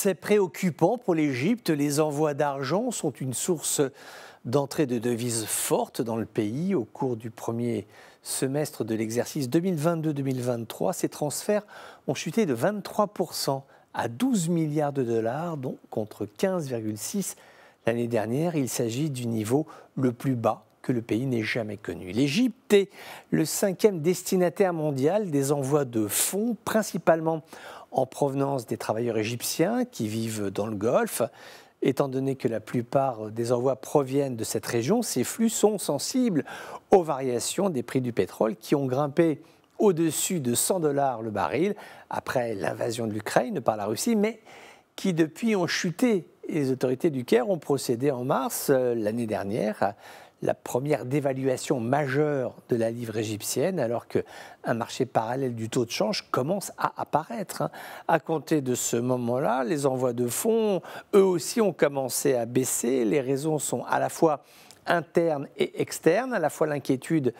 C'est préoccupant pour l'Égypte. Les envois d'argent sont une source d'entrée de devises fortes dans le pays. Au cours du premier semestre de l'exercice 2022-2023, ces transferts ont chuté de 23% à 12 milliards de dollars, dont contre 15,6 l'année dernière. Il s'agit du niveau le plus bas que le pays n'ait jamais connu. L'Égypte est le cinquième destinataire mondial des envois de fonds, principalement en provenance des travailleurs égyptiens qui vivent dans le Golfe. Étant donné que la plupart des envois proviennent de cette région, ces flux sont sensibles aux variations des prix du pétrole qui ont grimpé au-dessus de 100 dollars le baril après l'invasion de l'Ukraine par la Russie, mais qui depuis ont chuté. les autorités du Caire ont procédé en mars euh, l'année dernière la première dévaluation majeure de la livre égyptienne, alors qu'un marché parallèle du taux de change commence à apparaître. Hein. À compter de ce moment-là, les envois de fonds, eux aussi, ont commencé à baisser. Les raisons sont à la fois internes et externes, à la fois l'inquiétude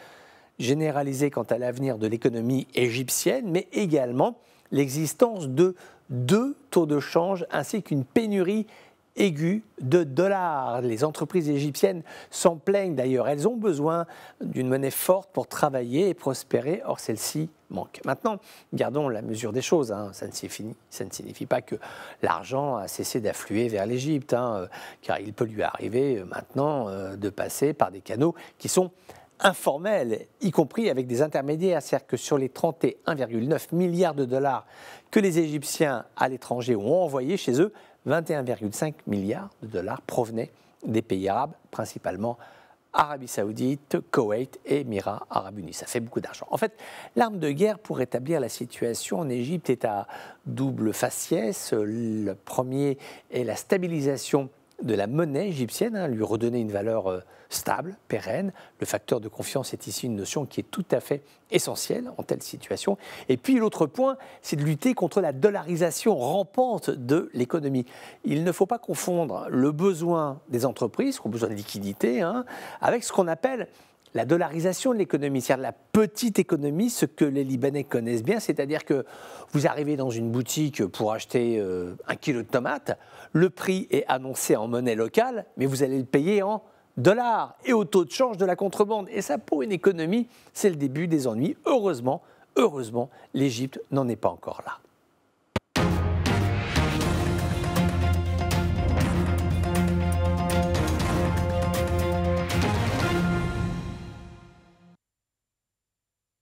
généralisée quant à l'avenir de l'économie égyptienne, mais également l'existence de deux taux de change ainsi qu'une pénurie Aigu de dollars. Les entreprises égyptiennes s'en plaignent d'ailleurs. Elles ont besoin d'une monnaie forte pour travailler et prospérer. Or, celle-ci manque. Maintenant, gardons la mesure des choses. Hein. Ça, ne signifie, ça, ne signifie, pas que l'argent a cessé d'affluer vers l'Égypte, hein, euh, car il peut lui arriver euh, maintenant euh, de passer par des canaux qui sont informel, y compris avec des intermédiaires. C'est-à-dire que sur les 31,9 milliards de dollars que les Égyptiens à l'étranger ont envoyés chez eux, 21,5 milliards de dollars provenaient des pays arabes, principalement Arabie saoudite, Koweït et Émirats arabes unis. Ça fait beaucoup d'argent. En fait, l'arme de guerre pour rétablir la situation en Égypte est à double faciès. Le premier est la stabilisation de la monnaie égyptienne, hein, lui redonner une valeur euh, stable, pérenne. Le facteur de confiance est ici une notion qui est tout à fait essentielle en telle situation. Et puis l'autre point, c'est de lutter contre la dollarisation rampante de l'économie. Il ne faut pas confondre le besoin des entreprises, qui ont besoin de liquidités, hein, avec ce qu'on appelle la dollarisation de l'économie, c'est-à-dire la petite économie, ce que les Libanais connaissent bien, c'est-à-dire que vous arrivez dans une boutique pour acheter euh, un kilo de tomates, le prix est annoncé en monnaie locale, mais vous allez le payer en dollars et au taux de change de la contrebande. Et ça, pour une économie, c'est le début des ennuis. Heureusement, heureusement, l'Égypte n'en est pas encore là.